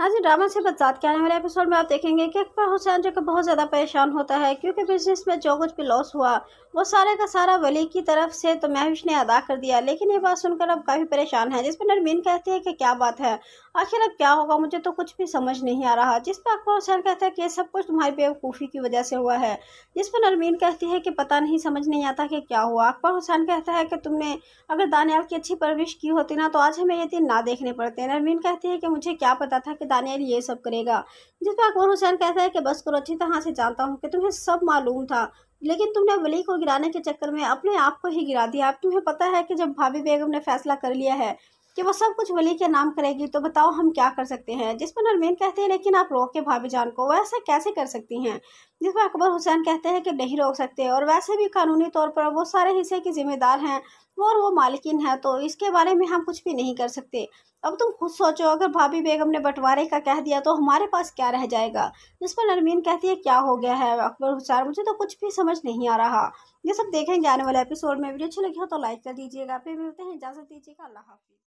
आज ड्रामा से बदसात के आने वाले एपिसोड में आप देखेंगे कि अकबर हुसैन जो कि बहुत ज़्यादा परेशान होता है क्योंकि बिजनेस में जो कुछ भी लॉस हुआ वो सारे का सारा वली की तरफ से तो महविश ने अदा कर दिया लेकिन ये बात सुनकर अब काफ़ी परेशान है जिस पर नरमीन कहती है कि क्या बात है आखिर अब क्या होगा मुझे तो कुछ भी समझ नहीं आ रहा जिस पर अकबर हुसैन कहता है कि सब कुछ तुम्हारी बेवकूफ़ी की वजह से हुआ है जिस पर नरमीन कहती है कि पता नहीं समझ नहीं आता कि क्या हुआ अकबर हुसैन कहता है कि तुमने अगर दानियाल की अच्छी परवरिश की होती ना तो आज हमें ये दिन ना देखने पड़ते नरमीन कहती है कि मुझे क्या पता था कि दानियाल ये सब करेगा जिस पर अकबर हुसैन कहता है कि बस करो अच्छी तरह से जानता हूँ कि तुम्हें सब मालूम था लेकिन तुमने वली को गिराने के चक्कर में अपने आप को ही गिरा दिया अब तुम्हें पता है कि जब भाभी बेगम ने फैसला कर लिया है कि वो सब कुछ वली के नाम करेगी तो बताओ हम क्या कर सकते हैं जिस पर नरमीन कहते हैं लेकिन आप रोक के भाभी जान को वैसे कैसे कर सकती हैं जिस पर अकबर हुसैन कहते हैं कि नहीं रोक सकते और वैसे भी कानूनी तौर पर वो सारे हिस्से की जिम्मेदार हैं वो और वो मालिकिन हैं तो इसके बारे में हम कुछ भी नहीं कर सकते अब तुम खुद सोचो अगर भाभी बेगम ने बंटवारे का कह दिया तो हमारे पास क्या रह जाएगा जिस पर नरमीन कहती है क्या हो गया है अकबर हुसैन मुझे तो कुछ भी समझ नहीं आ रहा ये सब देखेंगे आने वाले एपिसोड में वीडियो अच्छी लगी हो तो लाइक कर दीजिएगा फिर मिलते हैं इजाज़त दीजिएगा अल्लाह हाफिज़